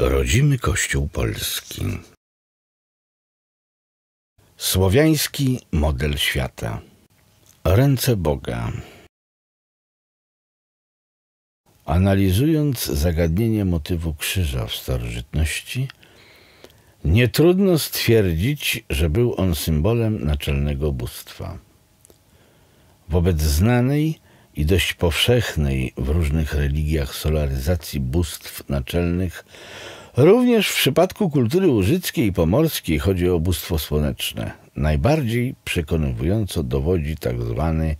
Rodzimy Kościół Polski. Słowiański model świata. Ręce Boga. Analizując zagadnienie motywu krzyża w starożytności, nie trudno stwierdzić, że był on symbolem naczelnego bóstwa. Wobec znanej, i dość powszechnej w różnych religiach solaryzacji bóstw naczelnych, również w przypadku kultury łużyckiej i pomorskiej chodzi o bóstwo słoneczne. Najbardziej przekonywująco dowodzi tzw. Tak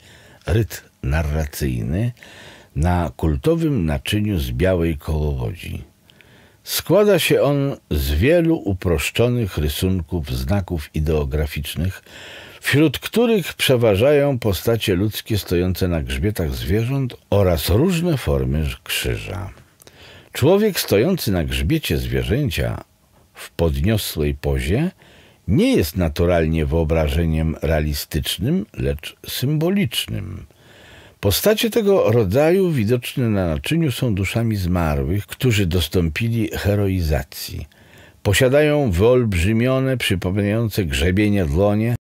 ryt narracyjny na kultowym naczyniu z białej kołowodzi. Składa się on z wielu uproszczonych rysunków, znaków ideograficznych, wśród których przeważają postacie ludzkie stojące na grzbietach zwierząt oraz różne formy krzyża. Człowiek stojący na grzbiecie zwierzęcia w podniosłej pozie nie jest naturalnie wyobrażeniem realistycznym, lecz symbolicznym. Postacie tego rodzaju widoczne na naczyniu są duszami zmarłych, którzy dostąpili heroizacji. Posiadają wyolbrzymione, przypominające grzebienie dłonie,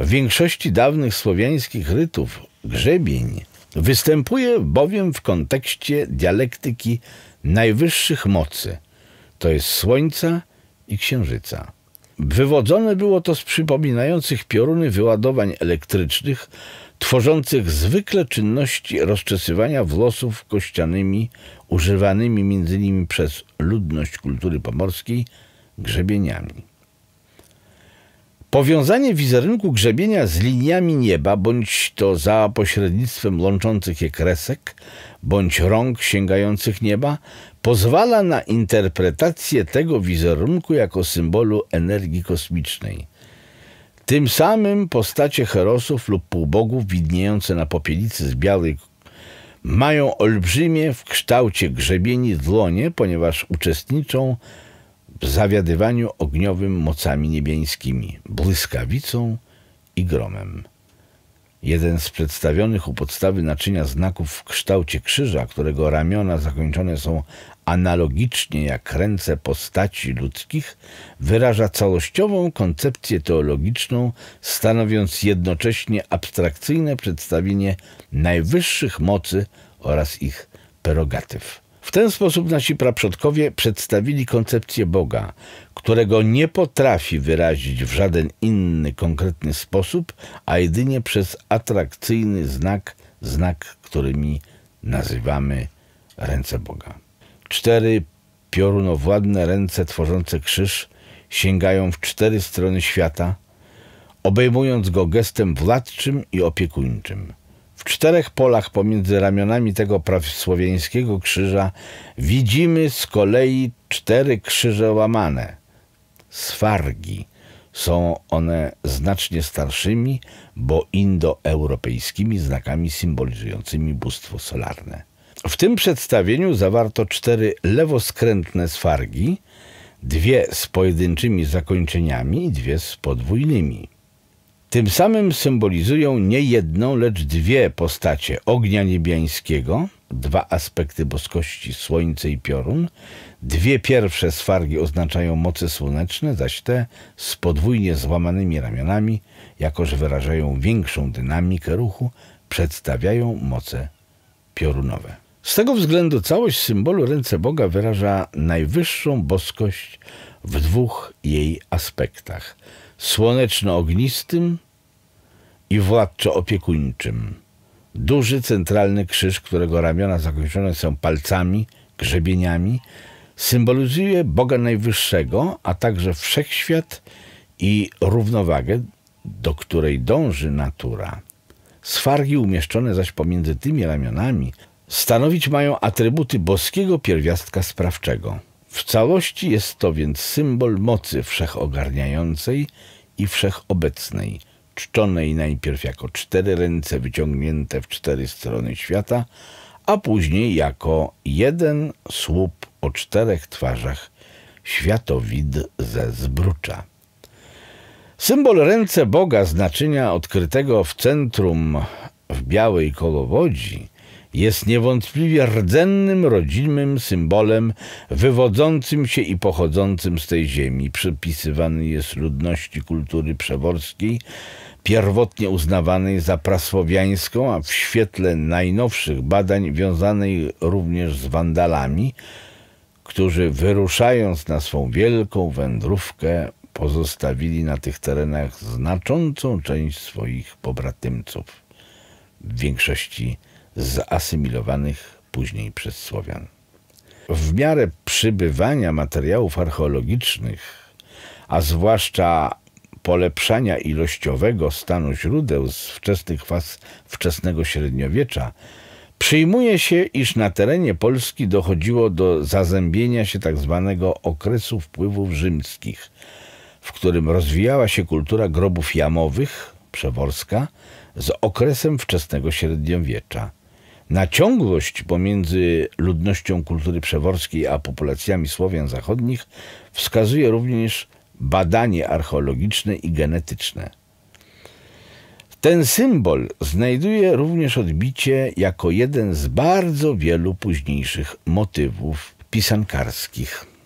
w większości dawnych słowiańskich rytów grzebień występuje bowiem w kontekście dialektyki najwyższych mocy, to jest Słońca i Księżyca. Wywodzone było to z przypominających pioruny wyładowań elektrycznych, tworzących zwykle czynności rozczesywania włosów kościanymi, używanymi między innymi przez ludność kultury pomorskiej, grzebieniami. Powiązanie wizerunku grzebienia z liniami nieba, bądź to za pośrednictwem łączących je kresek, bądź rąk sięgających nieba, pozwala na interpretację tego wizerunku jako symbolu energii kosmicznej. Tym samym postacie herosów lub półbogów widniejące na popielicy z białej mają olbrzymie w kształcie grzebieni dłonie, ponieważ uczestniczą w zawiadywaniu ogniowym mocami niebiańskimi, błyskawicą i gromem. Jeden z przedstawionych u podstawy naczynia znaków w kształcie krzyża, którego ramiona zakończone są analogicznie jak ręce postaci ludzkich, wyraża całościową koncepcję teologiczną, stanowiąc jednocześnie abstrakcyjne przedstawienie najwyższych mocy oraz ich prerogatyw. W ten sposób nasi praprzodkowie przedstawili koncepcję Boga, którego nie potrafi wyrazić w żaden inny konkretny sposób, a jedynie przez atrakcyjny znak, znak, którymi nazywamy ręce Boga. Cztery piorunowładne ręce tworzące krzyż sięgają w cztery strony świata, obejmując go gestem władczym i opiekuńczym czterech polach pomiędzy ramionami tego prawosłowiańskiego krzyża widzimy z kolei cztery krzyże łamane, swargi. Są one znacznie starszymi, bo indoeuropejskimi znakami symbolizującymi bóstwo solarne. W tym przedstawieniu zawarto cztery lewoskrętne swargi, dwie z pojedynczymi zakończeniami i dwie z podwójnymi. Tym samym symbolizują nie jedną, lecz dwie postacie ognia niebiańskiego, dwa aspekty boskości Słońce i Piorun. Dwie pierwsze swargi oznaczają moce słoneczne, zaś te z podwójnie złamanymi ramionami, jako że wyrażają większą dynamikę ruchu, przedstawiają moce piorunowe. Z tego względu całość symbolu ręce Boga wyraża najwyższą boskość w dwóch jej aspektach – słoneczno-ognistym i władczo-opiekuńczym. Duży centralny krzyż, którego ramiona zakończone są palcami, grzebieniami, symbolizuje Boga Najwyższego, a także wszechświat i równowagę, do której dąży natura. Swargi umieszczone zaś pomiędzy tymi ramionami stanowić mają atrybuty boskiego pierwiastka sprawczego – w całości jest to więc symbol mocy wszechogarniającej i wszechobecnej, czczonej najpierw jako cztery ręce wyciągnięte w cztery strony świata, a później jako jeden słup o czterech twarzach, światowid ze zbrucza. Symbol ręce Boga znaczenia odkrytego w centrum w białej kolowodzi jest niewątpliwie rdzennym, rodzimym symbolem wywodzącym się i pochodzącym z tej ziemi. Przypisywany jest ludności kultury przeworskiej, pierwotnie uznawanej za prasłowiańską, a w świetle najnowszych badań wiązanej również z Wandalami, którzy wyruszając na swą wielką wędrówkę pozostawili na tych terenach znaczącą część swoich pobratymców, w większości zasymilowanych później przez Słowian. W miarę przybywania materiałów archeologicznych, a zwłaszcza polepszania ilościowego stanu źródeł z wczesnych faz wczesnego średniowiecza, przyjmuje się, iż na terenie Polski dochodziło do zazębienia się tzw. Tak okresu wpływów rzymskich, w którym rozwijała się kultura grobów jamowych, przeworska, z okresem wczesnego średniowiecza – na ciągłość pomiędzy ludnością kultury przeworskiej a populacjami Słowian zachodnich wskazuje również badanie archeologiczne i genetyczne. Ten symbol znajduje również odbicie jako jeden z bardzo wielu późniejszych motywów pisankarskich.